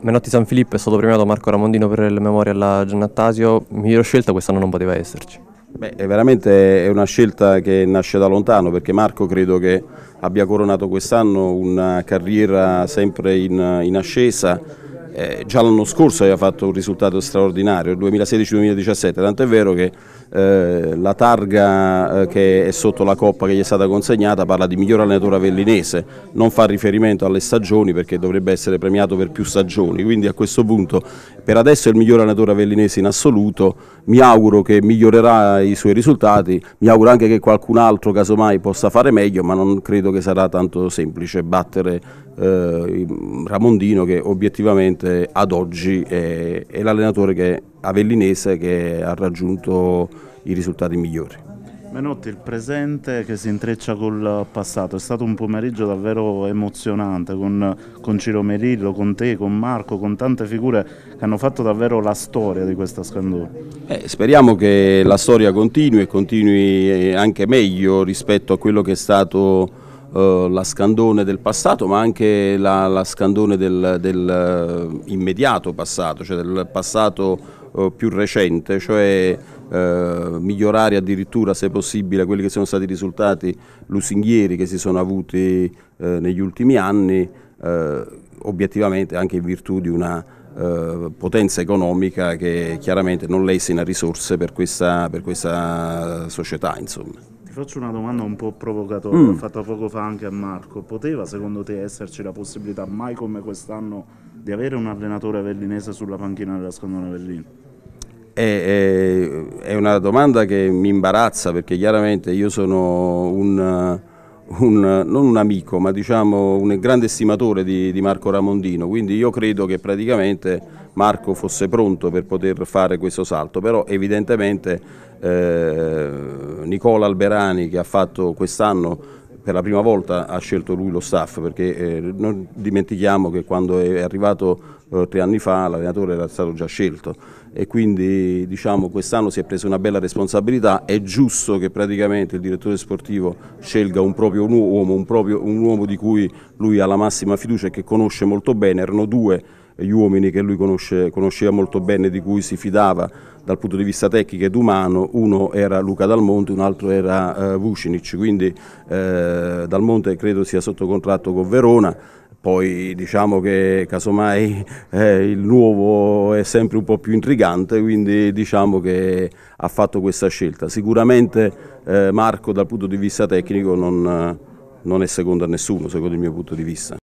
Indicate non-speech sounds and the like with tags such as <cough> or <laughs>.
Menotti San Filippo è stato premiato Marco Ramondino per il memorie alla Giannattasio, miglior scelta quest'anno non poteva esserci. Beh, è veramente una scelta che nasce da lontano perché Marco credo che abbia coronato quest'anno una carriera sempre in, in ascesa eh, già l'anno scorso aveva fatto un risultato straordinario, il 2016-2017, tanto è vero che eh, la targa eh, che è sotto la coppa che gli è stata consegnata parla di miglior allenatore avellinese, non fa riferimento alle stagioni perché dovrebbe essere premiato per più stagioni, quindi a questo punto per adesso è il miglior allenatore avellinese in assoluto, mi auguro che migliorerà i suoi risultati, mi auguro anche che qualcun altro casomai possa fare meglio, ma non credo che sarà tanto semplice battere eh, Ramondino che obiettivamente sicuramente ad oggi è, è l'allenatore che, avellinese che ha raggiunto i risultati migliori. Menotti, il presente che si intreccia col passato, è stato un pomeriggio davvero emozionante con, con, Ciro Merillo, con te, con Marco, con tante figure che hanno fatto davvero la storia di questa Scandura. Eh, speriamo che la storia continui e continui eh, anche meglio rispetto a quello che è stato eh, la scandone del passato ma anche la, la scandone del, del eh, immediato passato, cioè del passato eh, più recente, cioè eh, migliorare addirittura se possibile quelli che sono stati i risultati lusinghieri che si sono avuti eh, negli ultimi anni, eh, obiettivamente anche in virtù di una potenza economica che chiaramente non lesina risorse per questa, per questa società. Insomma faccio una domanda un po' provocatoria, mm. fatta poco fa anche a Marco. Poteva secondo te esserci la possibilità, mai come quest'anno, di avere un allenatore avellinese sulla panchina della Scandona Avellino? È, eh, è, eh, è, una domanda che mi imbarazza perché chiaramente io sono un un, non un amico, ma diciamo un grande stimatore di, di, Marco Ramondino, quindi io credo che praticamente Marco fosse pronto per poter fare questo salto, però evidentemente eh, Nicola Alberani che ha fatto quest'anno per la prima volta ha scelto lui lo staff perché eh, non dimentichiamo che quando è arrivato eh, tre anni fa l'allenatore era stato già scelto e quindi diciamo quest'anno si è presa una bella responsabilità, è giusto che praticamente il direttore sportivo scelga un proprio uomo, un, proprio, un uomo di cui lui ha la massima fiducia e che conosce molto bene, erano due gli uomini che lui conosce, conosceva molto bene, di cui si fidava dal punto di vista tecnico ed umano, uno era Luca Dalmonte, un altro era eh, Vucinic, quindi eh, Dalmonte credo sia sotto contratto con Verona, poi diciamo che casomai <laughs> eh, il nuovo è sempre un po' più intrigante, quindi diciamo che ha fatto questa scelta. Sicuramente eh, Marco dal punto di vista tecnico non, non è secondo a nessuno, secondo il mio punto di vista.